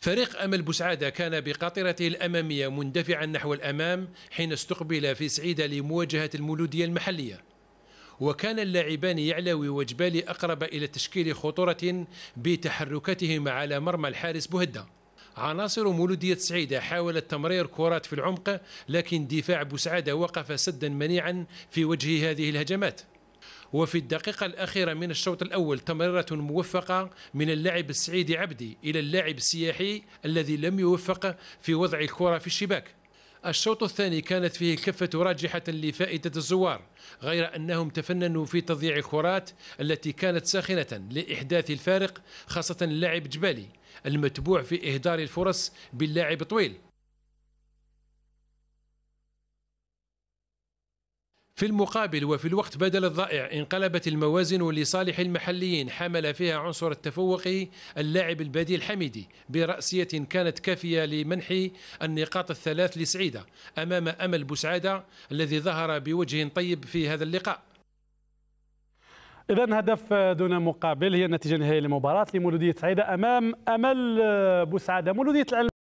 فريق أمل بوسعادة كان بقاطرته الأمامية مندفعا نحو الأمام حين استقبل في سعيدة لمواجهة المولودية المحلية وكان اللاعبان يعلوي وجبالي أقرب إلى تشكيل خطورة بتحركتهما على مرمى الحارس بوهدة عناصر مولودية سعيدة حاولت تمرير كرات في العمق لكن دفاع بوسعادة وقف سدا منيعا في وجه هذه الهجمات وفي الدقيقة الأخيرة من الشوط الأول تمريرة موفقة من اللاعب السعيدي عبدي إلى اللاعب السياحي الذي لم يوفق في وضع الكرة في الشباك الشوط الثاني كانت فيه كفة راجحة لفائدة الزوار غير أنهم تفننوا في تضييع الكرات التي كانت ساخنة لإحداث الفارق خاصة اللاعب جبالي المتبوع في إهدار الفرص باللاعب طويل في المقابل وفي الوقت بدل الضائع انقلبت الموازن لصالح المحليين حمل فيها عنصر التفوق اللاعب البديل حميدي برأسية كانت كافية لمنح النقاط الثلاث لسعيدة أمام أمل بوسعادة الذي ظهر بوجه طيب في هذا اللقاء إذا هدف دون مقابل هي النتيجة النهائية للمباراة لمولودية سعيدة أمام أمل بوسعادة مولودية العلم